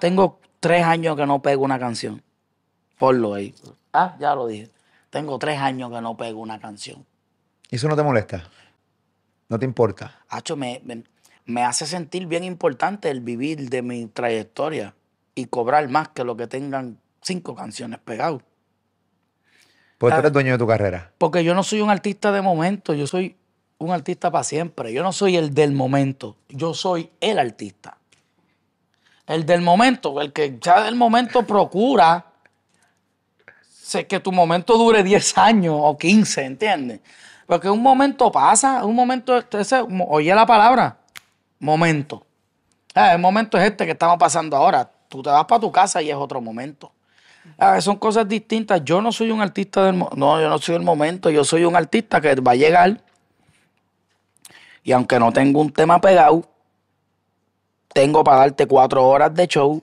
Tengo tres años que no pego una canción. Por lo ahí. Ah, ya lo dije. Tengo tres años que no pego una canción. ¿Y eso no te molesta? ¿No te importa? Hacho, me, me, hace sentir bien importante el vivir de mi trayectoria y cobrar más que lo que tengan cinco canciones pegadas. Porque tú ah. eres dueño de tu carrera. Porque yo no soy un artista de momento, yo soy un artista para siempre. Yo no soy el del momento, yo soy el artista. El del momento, el que ya del momento procura sé que tu momento dure 10 años o 15, ¿entiendes? Porque un momento pasa, un momento, oye la palabra, momento. Ah, el momento es este que estamos pasando ahora. Tú te vas para tu casa y es otro momento. Ah, son cosas distintas. Yo no soy un artista del momento. No, yo no soy el momento. Yo soy un artista que va a llegar. Y aunque no tengo un tema pegado, tengo para darte cuatro horas de show